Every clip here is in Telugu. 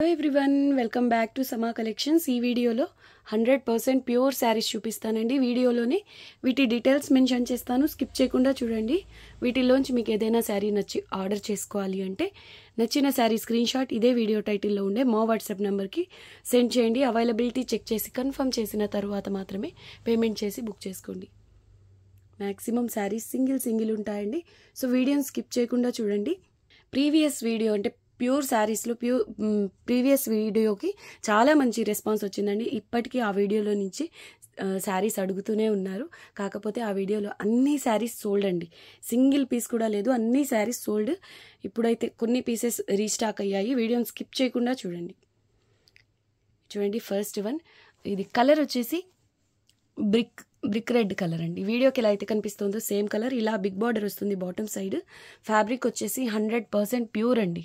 hello everyone welcome back to సమా కలెక్షన్స్ ఈ వీడియోలో హండ్రెడ్ పర్సెంట్ ప్యూర్ శారీస్ చూపిస్తానండి వీడియోలోనే వీటి డీటెయిల్స్ మెన్షన్ చేస్తాను స్కిప్ చేయకుండా చూడండి వీటిలోంచి మీకు ఏదైనా శారీ నచ్చి ఆర్డర్ చేసుకోవాలి అంటే నచ్చిన శారీ స్క్రీన్ షాట్ ఇదే వీడియో టైటిల్లో ఉండే మా వాట్సాప్ నెంబర్కి సెండ్ చేయండి అవైలబిలిటీ చెక్ చేసి కన్ఫర్మ్ చేసిన తర్వాత మాత్రమే పేమెంట్ చేసి బుక్ చేసుకోండి మ్యాక్సిమం శారీస్ సింగిల్ సింగిల్ ఉంటాయండి సో వీడియోని స్కిప్ చేయకుండా చూడండి ప్రీవియస్ వీడియో అంటే ప్యూర్ శారీస్లో ప్యూర్ ప్రీవియస్ వీడియోకి చాలా మంచి రెస్పాన్స్ వచ్చిందండి ఇప్పటికీ ఆ వీడియోలో నుంచి శారీస్ అడుగుతూనే ఉన్నారు కాకపోతే ఆ వీడియోలో అన్ని శారీస్ సోల్డ్ అండి సింగిల్ పీస్ కూడా లేదు అన్ని శారీస్ సోల్డ్ ఇప్పుడైతే కొన్ని పీసెస్ రీస్టాక్ అయ్యాయి వీడియోని స్కిప్ చేయకుండా చూడండి చూడండి ఫస్ట్ వన్ ఇది కలర్ వచ్చేసి బ్రిక్ బ్రిక్ రెడ్ కలర్ అండి వీడియోకి ఎలా అయితే కనిపిస్తుందో సేమ్ కలర్ ఇలా బిగ్ బార్డర్ వస్తుంది బాటమ్ సైడ్ ఫ్యాబ్రిక్ వచ్చేసి హండ్రెడ్ ప్యూర్ అండి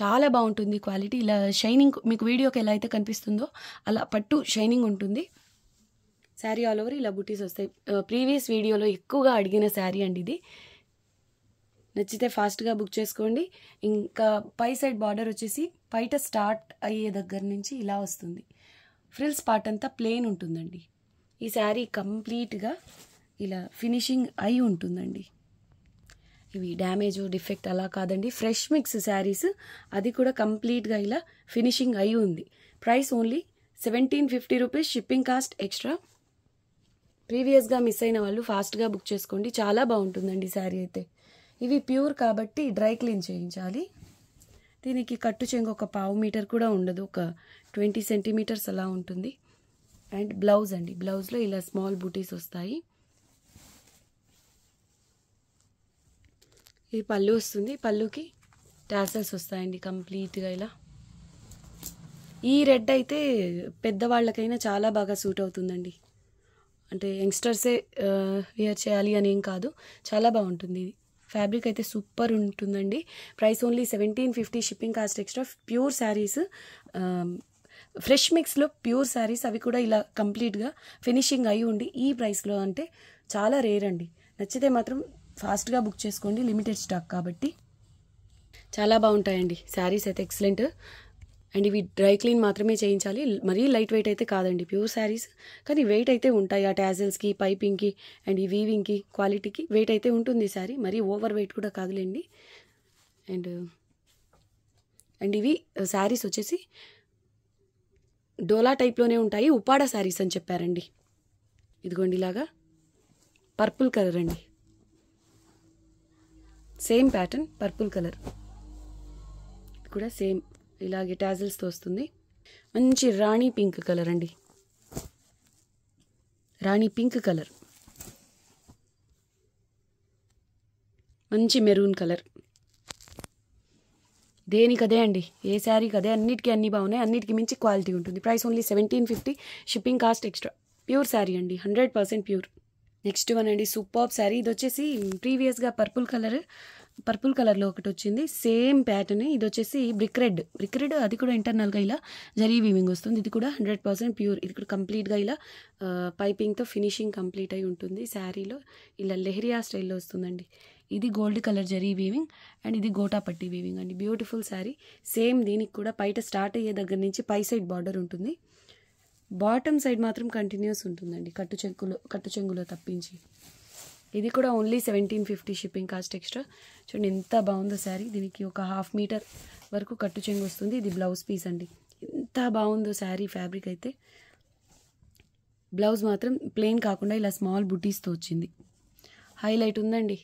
చాలా బాగుంటుంది క్వాలిటీ ఇలా షైనింగ్ మీకు వీడియోకి ఎలా అయితే కనిపిస్తుందో అలా పట్టు షైనింగ్ ఉంటుంది శారీ ఆల్ ఓవర్ ఇలా బుటీస్ వస్తాయి ప్రీవియస్ వీడియోలో ఎక్కువగా అడిగిన శారీ అండి ఇది నచ్చితే ఫాస్ట్గా బుక్ చేసుకోండి ఇంకా పై సైడ్ బార్డర్ వచ్చేసి బయట స్టార్ట్ అయ్యే దగ్గర నుంచి ఇలా వస్తుంది ఫ్రిల్స్ పార్ట్ అంతా ప్లెయిన్ ఉంటుందండి ఈ శారీ కంప్లీట్గా ఇలా ఫినిషింగ్ అయి ఉంటుందండి ఇవి డ్యామేజ్ డిఫెక్ట్ అలా కాదండి ఫ్రెష్ మిక్స్ శారీస్ అది కూడా కంప్లీట్గా ఇలా ఫినిషింగ్ అయి ఉంది price only seventeen fifty rupees shipping cost extra ప్రీవియస్గా మిస్ అయిన వాళ్ళు ఫాస్ట్గా బుక్ చేసుకోండి చాలా బాగుంటుందండి శారీ అయితే ఇవి ప్యూర్ కాబట్టి డ్రై క్లీన్ చేయించాలి దీనికి కట్టు చెంగు ఒక పావు మీటర్ కూడా ఉండదు ఒక ట్వంటీ సెంటీమీటర్స్ అలా ఉంటుంది అండ్ బ్లౌజ్ అండి బ్లౌజ్లో ఇలా స్మాల్ బూటీస్ వస్తాయి ఇది పళ్ళు వస్తుంది పళ్ళుకి ట్యాసల్స్ వస్తాయండి కంప్లీట్గా ఇలా ఈ రెడ్ అయితే పెద్దవాళ్ళకైనా చాలా బాగా సూట్ అవుతుందండి అంటే యంగ్స్టర్సే వేర్ చేయాలి అని ఏం కాదు చాలా బాగుంటుంది ఇది ఫ్యాబ్రిక్ అయితే సూపర్ ఉంటుందండి price only seventeen fifty shipping cost extra pure saris fresh మిక్స్లో ప్యూర్ శారీస్ అవి కూడా ఇలా కంప్లీట్గా ఫినిషింగ్ అయి ఉండి ఈ ప్రైస్లో అంటే చాలా రేర్ అండి నచ్చితే మాత్రం ఫాస్ట్గా బుక్ చేసుకోండి లిమిటెడ్ స్టాక్ కాబట్టి చాలా బాగుంటాయండి శారీస్ అయితే ఎక్సలెంట్ అండ్ ఇవి డ్రై క్లీన్ మాత్రమే చేయించాలి మరీ లైట్ వెయిట్ అయితే కాదండి ప్యూర్ శారీస్ కానీ వెయిట్ అయితే ఉంటాయి ఆ ట్యాజల్స్కి పైపింగ్కి అండ్ ఈ వీవింగ్కి క్వాలిటీకి వెయిట్ అయితే ఉంటుంది శారీ మరీ ఓవర్ వెయిట్ కూడా కాదులేండి అండ్ అండ్ ఇవి శారీస్ వచ్చేసి డోలా టైప్లోనే ఉంటాయి ఉపాడ శారీస్ అని చెప్పారండి ఇదిగోండి ఇలాగా పర్పుల్ కలర్ అండి సేమ్ ప్యాటర్న్ పర్పుల్ కలర్ కూడా సేమ్ ఇలాగే ట్యాజిల్స్తో వస్తుంది మంచి రాణి పింక్ కలర్ అండి రాణి పింక్ కలర్ మంచి మెరూన్ కలర్ దేనికి అదే అండి ఏ శారీకి అదే అన్నిటికీ అన్నీ బాగున్నాయి అన్నిటికీ మించి క్వాలిటీ ఉంటుంది price only seventeen fifty shipping cost extra pure sari అండి hundred percent pure next one అండి సూపర్ శారీ ఇది వచ్చేసి ప్రీవియస్గా పర్పుల్ కలర్ పర్పుల్ కలర్లో ఒకటి వచ్చింది సేమ్ ప్యాటర్న్ ఇది వచ్చేసి బ్రిక్ రెడ్ బ్రిక్ రెడ్ అది కూడా ఇంటర్నల్గా ఇలా జరీ వీవింగ్ వస్తుంది ఇది కూడా హండ్రెడ్ పర్సెంట్ ప్యూర్ ఇది కూడా కంప్లీట్గా ఇలా పైపింగ్తో ఫినిషింగ్ కంప్లీట్ అయి ఉంటుంది శారీలో ఇలా లెహరియా స్టైల్లో వస్తుందండి ఇది gold colour zari weaving and ఇది గోటా పట్టి వీవింగ్ అండి బ్యూటిఫుల్ శారీ సేమ్ దీనికి కూడా బయట స్టార్ట్ అయ్యే దగ్గర నుంచి పై సైడ్ బార్డర్ ఉంటుంది బాటమ్ సైడ్ మాత్రం కంటిన్యూస్ ఉంటుందండి కట్టు చెంగులో కట్టు చెంగులో తప్పించి ఇది కూడా only seventeen fifty shipping cost extra చూడండి ఎంత బాగుందో శారీ దీనికి ఒక హాఫ్ మీటర్ వరకు కట్టు చెంగు వస్తుంది ఇది బ్లౌజ్ పీస్ అండి ఎంత బాగుందో శారీ ఫ్యాబ్రిక్ అయితే బ్లౌజ్ మాత్రం ప్లెయిన్ కాకుండా ఇలా స్మాల్ బుటీస్తో వచ్చింది హైలైట్ ఉందండి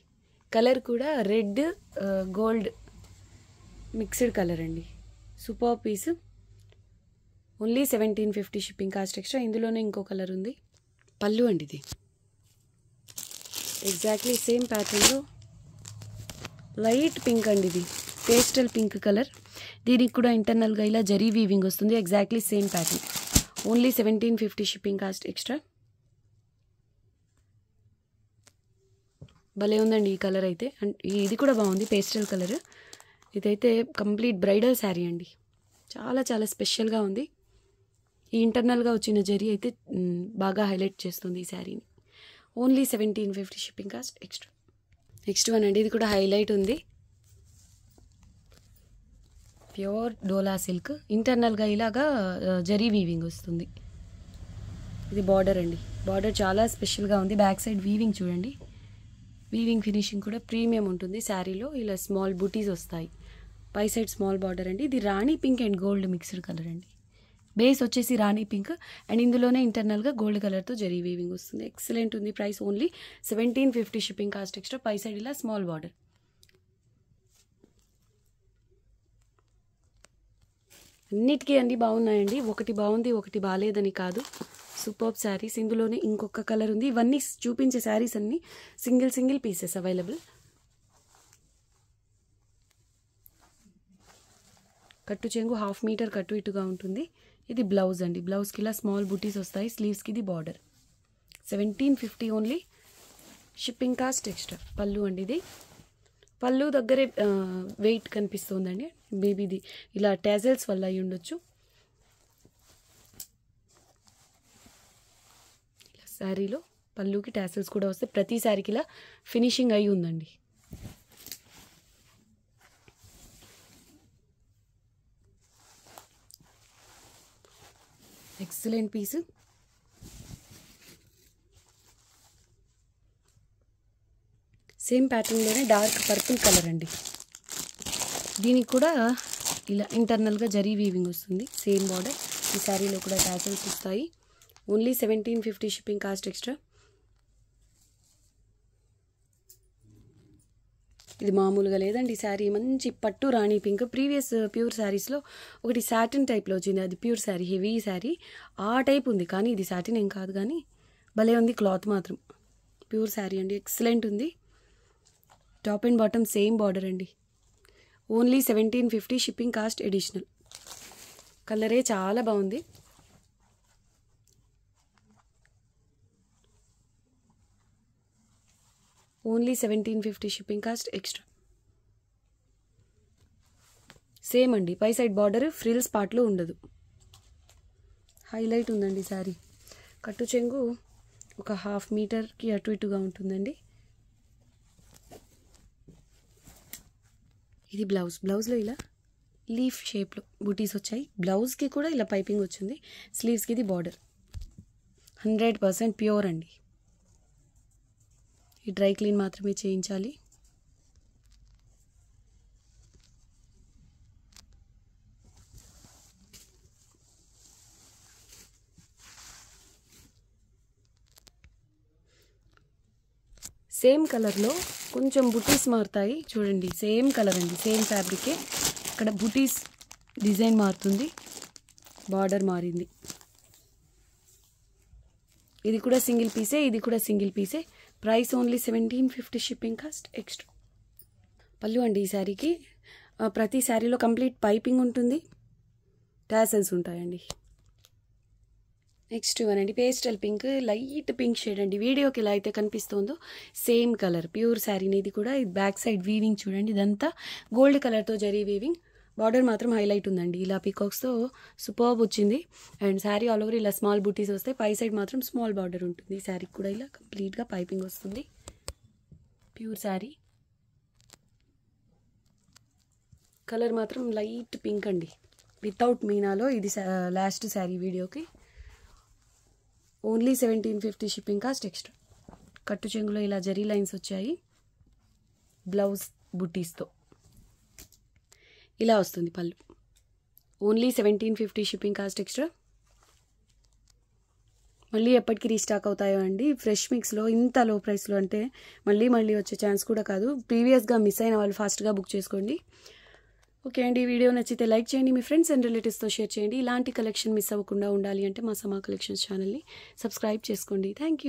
కలర్ కూడా రెడ్ గోల్డ్ మిక్స్డ్ కలర్ అండి super piece only seventeen fifty shipping cost extra ఇందులోనే ఇంకో కలర్ ఉంది పళ్ళు అండి ఇది ఎగ్జాక్ట్లీ సేమ్ ప్యాటర్న్లో లైట్ పింక్ అండి ఇది పేస్టల్ పింక్ కలర్ దీనికి కూడా ఇంటర్నల్గా ఇలా జరీ వీవింగ్ వస్తుంది exactly same pattern only seventeen fifty shipping cost extra భలే ఉందండి ఈ కలర్ అయితే అండ్ ఇది కూడా బాగుంది పేస్టల్ కలర్ ఇదైతే కంప్లీట్ బ్రైడల్ శారీ అండి చాలా చాలా స్పెషల్గా ఉంది ఈ ఇంటర్నల్గా వచ్చిన జరీ అయితే బాగా హైలైట్ చేస్తుంది ఈ శారీని only seventeen fifty shipping cost next next one అండి ఇది కూడా హైలైట్ ఉంది ప్యూర్ డోలా సిల్క్ ఇంటర్నల్గా ఇలాగా జరీ వీవింగ్ వస్తుంది ఇది బార్డర్ అండి బార్డర్ చాలా స్పెషల్గా ఉంది బ్యాక్ సైడ్ వీవింగ్ చూడండి వీవింగ్ ఫినిషింగ్ కూడా ప్రీమియం ఉంటుంది శారీలో ఇలా స్మాల్ బుటీస్ వస్తాయి పై సైడ్ స్మాల్ బార్డర్ అండి ఇది rani pink and gold mixed colour అండి బేస్ వచ్చేసి రాణి పింక్ అండ్ ఇందులోనే ఇంటర్నల్గా గోల్డ్ కలర్తో జరీ వీవింగ్ వస్తుంది ఎక్సలెంట్ ఉంది price only seventeen fifty shipping cost extra పై సైడ్ ఇలా స్మాల్ బార్డర్ అన్నిటికీ అండి బాగున్నాయండి ఒకటి బాగుంది ఒకటి బాగాలేదని కాదు సూపర్ శారీస్ ఇందులోనే ఇంకొక కలర్ ఉంది ఇవన్నీ చూపించే శారీస్ అన్నీ సింగిల్ సింగిల్ పీసెస్ అవైలబుల్ కట్టు చెంగు హాఫ్ మీటర్ కట్టు ఇటుగా ఉంటుంది ఇది బ్లౌజ్ అండి బ్లౌజ్కి ఇలా స్మాల్ బుటీస్ వస్తాయి స్లీవ్స్కి ఇది border seventeen fifty only shipping cost extra పళ్ళు అండి ఇది పళ్ళు దగ్గరే వెయిట్ కనిపిస్తుందండి బేబీది ఇలా టాజల్స్ వల్ల అయి ఉండొచ్చు శారీలో పళ్ళుకి టాసెల్స్ కూడా వస్తే ప్రతి శారీకి ఇలా ఫినిషింగ్ అయి ఉందండి ఎక్సలెంట్ పీసు సేమ్ ప్యాటర్న్లోనే డార్క్ పర్పుల్ కలర్ అండి దీనికి కూడా ఇలా ఇంటర్నల్గా జరీ వీవింగ్ వస్తుంది సేమ్ బార్డర్ ఈ శారీలో కూడా ట్యాచల్స్ వస్తాయి only seventeen fifty shipping cost extra ఇది మామూలుగా లేదండి శారీ మంచి పట్టు rani pink previous uh, pure శారీస్లో ఒకటి శాటిన్ టైప్లో వచ్చింది అది ప్యూర్ శారీ హెవీ శారీ ఆ టైప్ ఉంది కానీ ఇది శాటిన్ ఏం కాదు కానీ భలే ఉంది క్లాత్ మాత్రం ప్యూర్ శారీ అండి ఎక్సలెంట్ ఉంది top and bottom same border అండి only seventeen fifty shipping cost additional కలరే చాలా బాగుంది only seventeen fifty shipping cost extra same అండి పై సైడ్ బార్డర్ ఫ్రిల్స్ పార్ట్లో ఉండదు హైలైట్ ఉందండి సారీ కట్టు చెంగు ఒక హాఫ్ మీటర్కి అటు ఇటుగా ఉంటుందండి ఇది బ్లౌజ్ బ్లౌజ్లో ఇలా లీఫ్ షేప్లో బూటీస్ వచ్చాయి బ్లౌజ్కి కూడా ఇలా పైపింగ్ వచ్చింది స్లీవ్స్కి ఇది బార్డర్ హండ్రెడ్ పర్సెంట్ ప్యూర్ అండి ఈ డ్రై క్లీన్ మాత్రమే చేయించాలి సేమ్ కలర్లో కొంచెం బుటీస్ మారుతాయి చూడండి సేమ్ కలర్ అండి సేమ్ ఫ్యాబ్రికే ఇక్కడ బుటీస్ డిజైన్ మారుతుంది బార్డర్ మారింది ఇది కూడా సింగిల్ పీసే ఇది కూడా సింగిల్ పీసే price only seventeen fifty shipping cost extra పళ్ళు అండి ఈ శారీకి ప్రతి శారీలో కంప్లీట్ పైపింగ్ ఉంటుంది ట్యాసెల్స్ ఉంటాయండి నెక్స్ట్ వన్ అండి pastel pink light pink shade అండి వీడియోకి ఎలా అయితే కనిపిస్తుందో సేమ్ కలర్ ప్యూర్ శారీ అనేది కూడా ఇది బ్యాక్ సైడ్ వీవింగ్ చూడండి ఇదంతా గోల్డ్ కలర్తో జరిగే వీవింగ్ బార్డర్ మాత్రం హైలైట్ ఉందండి ఇలా పీకాక్స్తో సూపర్బ్ వచ్చింది అండ్ శారీ ఆల్ ఓవర్ ఇలా స్మాల్ బూటీస్ వస్తే పై సైడ్ మాత్రం స్మాల్ బార్డర్ ఉంటుంది ఈ శారీకి కూడా ఇలా కంప్లీట్గా పైపింగ్ వస్తుంది ప్యూర్ శారీ కలర్ మాత్రం లైట్ పింక్ అండి వితౌట్ మీనాలో ఇది లాస్ట్ శారీ వీడియోకి only seventeen fifty shipping cost extra కట్టు చెంగులో ఇలా జరీ లైన్స్ వచ్చాయి బ్లౌజ్ బుట్టీస్తో ఇలా వస్తుంది పళ్ళు only seventeen fifty shipping cost extra మళ్ళీ ఎప్పటికీ రీస్టాక్ అవుతాయో అండి ఫ్రెష్ మిక్స్లో ఇంత లో ప్రైస్లో అంటే మళ్ళీ మళ్ళీ వచ్చే ఛాన్స్ కూడా కాదు ప్రీవియస్గా మిస్ అయిన వాళ్ళు ఫాస్ట్గా బుక్ చేసుకోండి ఓకే అండి వీడియో నచ్చితే లైక్ చేయండి మీ ఫ్రెండ్స్ అండ్ రిలేటివ్స్తో షేర్ చేయండి ఇలాంటి కలెక్షన్ మిస్ అవ్వకుండా ఉండాలి అంటే మా సమా కలెక్షన్స్ ఛానల్ని సబ్స్క్రైబ్ చేసుకోండి థ్యాంక్